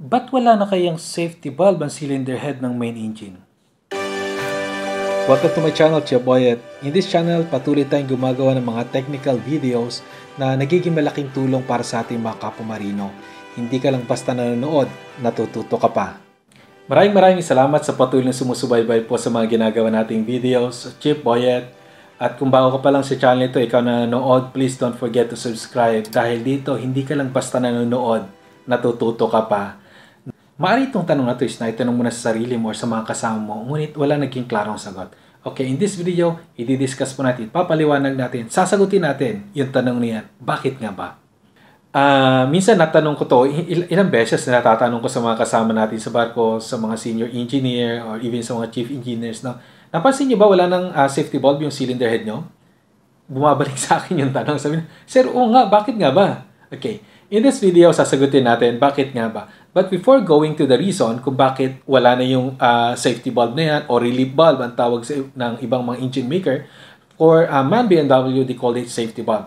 Ba't wala na kayang safety valve ang cylinder head ng main engine? Welcome to my channel, Chia Boyet. In this channel, patuloy tayong gumagawa ng mga technical videos na nagiging malaking tulong para sa ating mga kapumarino. Hindi ka lang basta nanonood, natututo ka pa. Maraming maraming salamat sa patuloy na sumusubaybay po sa mga ginagawa nating videos, Chip Boyet. At kung bago ka pa lang sa channel ito, ikaw na nanonood, please don't forget to subscribe dahil dito hindi ka lang basta nanonood, natututo ka pa. Maaari itong tanong na ito is na mo na sa sarili mo or sa mga kasama mo, ngunit wala naging klarong sagot. Okay, in this video, i-discuss po natin, papaliwanag natin, sasagutin natin yung tanong niyan, bakit nga ba? Uh, minsan natanong ko to, il- ilang beses na natatanong ko sa mga kasama natin sa barko, sa mga senior engineer or even sa mga chief engineers na, napansin niyo ba wala nang uh, safety valve yung cylinder head nyo? Bumabalik sa akin yung tanong. Sabi na, Sir, oo nga, bakit nga ba? Okay, in this video, sasagutin natin, bakit nga ba? But before going to the reason kung bakit wala na yung uh, safety valve na yan o relief valve ang tawag sa, ng ibang mga engine maker for uh, ah, MAN BMW, they call it safety valve.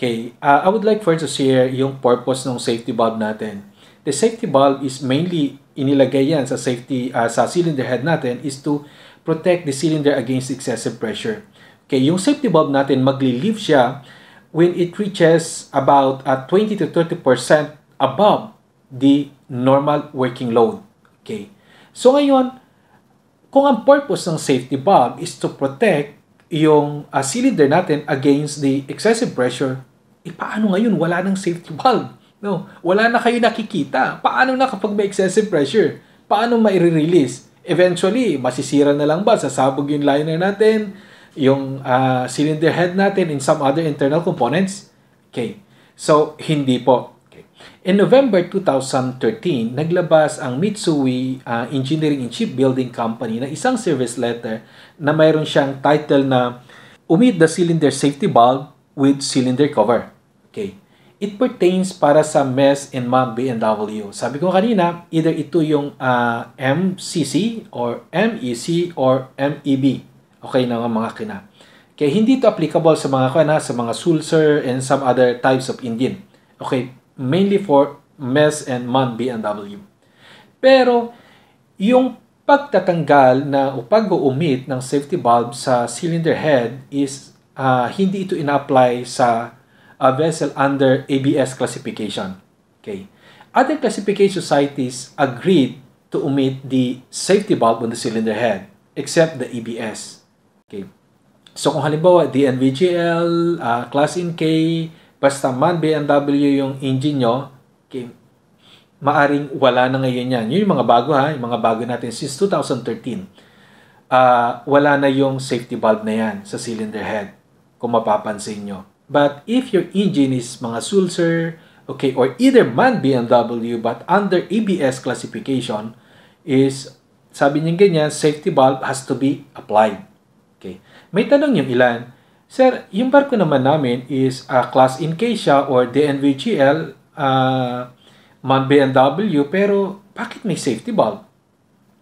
Okay, uh, I would like first to share yung purpose ng safety valve natin. The safety valve is mainly inilagay yan sa safety uh, sa cylinder head natin is to protect the cylinder against excessive pressure. Okay, yung safety valve natin magli-leave siya when it reaches about uh, 20 to 30% above the normal working load. Okay? So ngayon, kung ang purpose ng safety valve is to protect yung uh, cylinder natin against the excessive pressure, eh paano ngayon wala ng safety valve? No, wala na kayo nakikita. Paano na kapag may excessive pressure? Paano mai-release? Eventually, masisira na lang ba? Sasabog yung liner natin, yung uh, cylinder head natin, and some other internal components? Okay. So, hindi po. In November 2013, naglabas ang Mitsui uh, Engineering and Shipbuilding Company na isang service letter na mayroon siyang title na Umid the Cylinder Safety Valve with Cylinder Cover. Okay. It pertains para sa MES and MAM BMW. Sabi ko kanina, either ito yung uh, ah, MCC or MEC or MEB. Okay na mga kina. Kaya hindi ito applicable sa mga kana, sa mga sulcer and some other types of engine. Okay, mainly for Mess and MAN BMW. Pero yung pagtatanggal na o pag-omit ng safety valve sa cylinder head is uh, hindi ito inapply sa a ah, vessel under ABS classification. Okay. Other classification societies agreed to omit the safety valve on the cylinder head except the ABS. E okay. So kung halimbawa DNVGL, uh, ah, Class NK, Basta man BMW yung engine nyo, okay, maaring wala na ngayon yan. yung mga bago ha, yung mga bago natin since 2013. Uh, ah, wala na yung safety valve na yan sa cylinder head, kung mapapansin nyo. But if your engine is mga Sulzer, okay, or either man BMW but under ABS classification is, sabi niya ganyan, safety valve has to be applied. Okay. May tanong yung ilan, Sir, yung barko naman namin is uh, class in Keisha or DNVGL, uh, ah, Mount BMW, pero bakit may safety valve?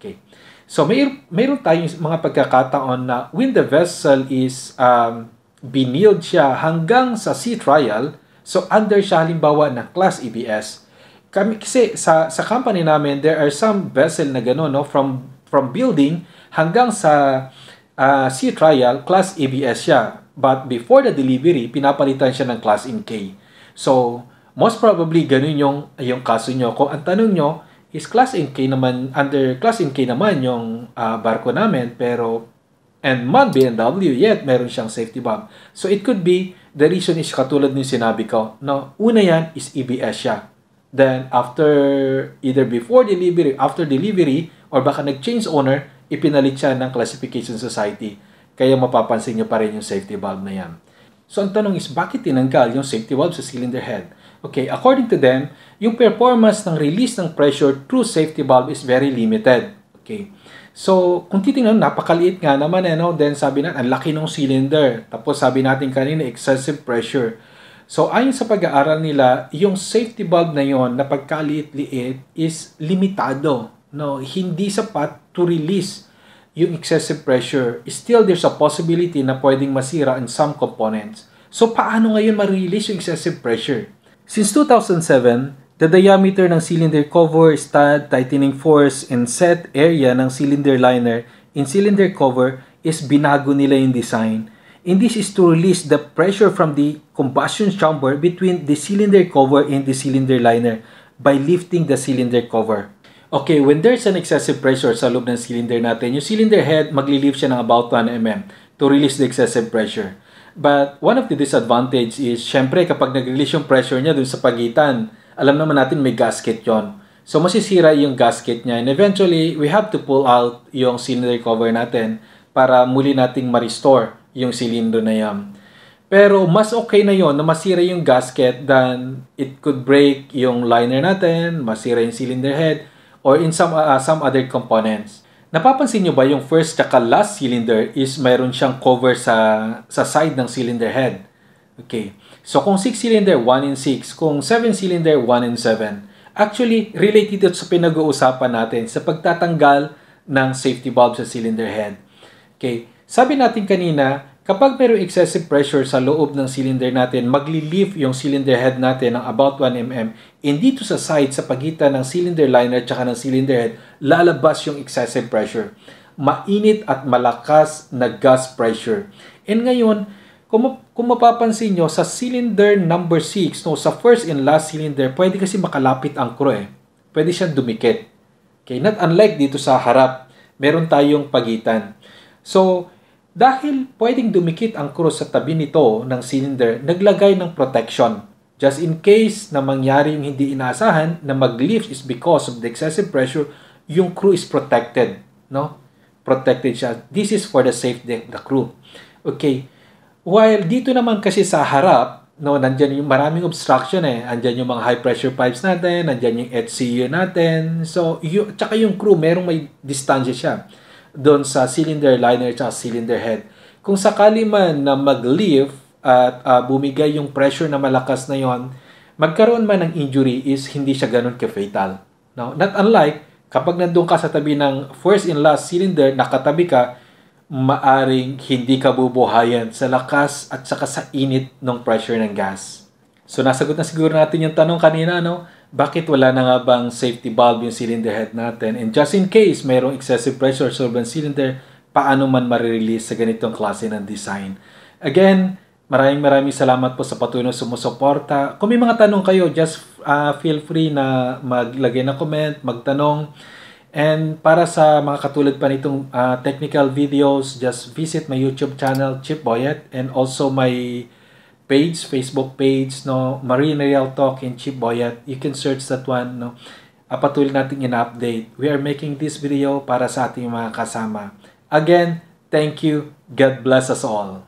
Okay. So may mayroon tayong mga pagkakataon na when the vessel is um, binield siya hanggang sa sea trial, so under siya halimbawa ng class EBS. Kami, kasi sa, sa company namin, there are some vessel na gano'n, no? from, from building hanggang sa uh, ah, sea trial Class EBS siya. But before the delivery, pinapalitan siya ng Class MK. So, most probably, ganun yung, yung kaso nyo. Kung ang tanong nyo, is Class MK naman, under Class MK naman yung uh, barko namin, pero, and mod BMW, yet meron siyang safety valve. So, it could be, the reason is katulad ng sinabi ko, no, una yan is EBS siya. Then, after, either before delivery, after delivery, or baka nag-change owner, ipinalit siya ng Classification Society kaya mapapansin niyo pa rin yung safety valve na yan. So ang tanong is bakit tinanggal yung safety valve sa cylinder head? Okay, according to them, yung performance ng release ng pressure through safety valve is very limited. Okay. So, kung titingnan, napakaliit nga naman eh, no? Then sabi natin, ang laki ng cylinder. Tapos sabi natin kanina, excessive pressure. So, ayon sa pag-aaral nila, yung safety valve na yon na pagkaliit-liit is limitado. No, hindi sapat to release yung excessive pressure. Still, there's a possibility na pwedeng masira in some components. So, paano ngayon ma-release yung excessive pressure? Since 2007, the diameter ng cylinder cover, stud, tightening force, and set area ng cylinder liner in cylinder cover is binago nila yung design. And this is to release the pressure from the combustion chamber between the cylinder cover and the cylinder liner by lifting the cylinder cover. Okay, when there's an excessive pressure sa loob ng cylinder natin, yung cylinder head, magli-leave siya ng about 1 mm to release the excessive pressure. But one of the disadvantage is, syempre, kapag nag-release yung pressure niya dun sa pagitan, alam naman natin may gasket yon. So, masisira yung gasket niya and eventually, we have to pull out yung cylinder cover natin para muli nating ma-restore yung cylinder na yan. Pero mas okay na yon na masira yung gasket than it could break yung liner natin, masira yung cylinder head, or in some, uh, uh, some other components. Napapansin nyo ba yung first at last cylinder is mayroon siyang cover sa, sa side ng cylinder head? Okay. So kung 6 cylinder, 1 in 6. Kung 7 cylinder, 1 in 7. Actually, related ito sa pinag-uusapan natin sa pagtatanggal ng safety valve sa cylinder head. Okay. Sabi natin kanina, Kapag pero excessive pressure sa loob ng cylinder natin, magli-lift yung cylinder head natin ng about 1 mm and dito sa side sa pagitan ng cylinder liner at saka ng cylinder head, lalabas yung excessive pressure. Mainit at malakas na gas pressure. And ngayon, kung, kung mapapansin nyo, sa cylinder number 6, no, sa first and last cylinder, pwede kasi makalapit ang crew eh. Pwede siyang dumikit. Okay, not unlike dito sa harap, meron tayong pagitan. So, dahil pwedeng dumikit ang krus sa tabi nito ng cylinder, naglagay ng protection. Just in case na mangyari yung hindi inaasahan na mag-lift is because of the excessive pressure, yung crew is protected. No? Protected siya. This is for the safety of the crew. Okay. While dito naman kasi sa harap, no, nandiyan yung maraming obstruction eh. Andiyan yung mga high pressure pipes natin, nandiyan yung HCU natin. So, yung, tsaka yung crew, merong may distansya siya doon sa cylinder liner at cylinder head. Kung sakali man na mag-lift at uh, bumigay yung pressure na malakas na yon, magkaroon man ng injury is hindi siya ganun ka-fatal. No? Not unlike kapag nandun ka sa tabi ng first and last cylinder, nakatabi ka, maaring hindi ka bubuhayan sa lakas at saka sa init ng pressure ng gas. So nasagot na siguro natin yung tanong kanina, no? bakit wala na nga bang safety valve yung cylinder head natin? And just in case mayroong excessive pressure sobrang cylinder, paano man marirelease sa ganitong klase ng design. Again, maraming maraming salamat po sa patuloy na sumusuporta. Kung may mga tanong kayo, just uh, feel free na maglagay ng comment, magtanong. And para sa mga katulad pa nitong uh, technical videos, just visit my YouTube channel, Chip Boyet, and also my page, Facebook page, no, Marine Real Talk and Chip Boyat. You can search that one, no. Apatuloy natin in-update. We are making this video para sa ating mga kasama. Again, thank you. God bless us all.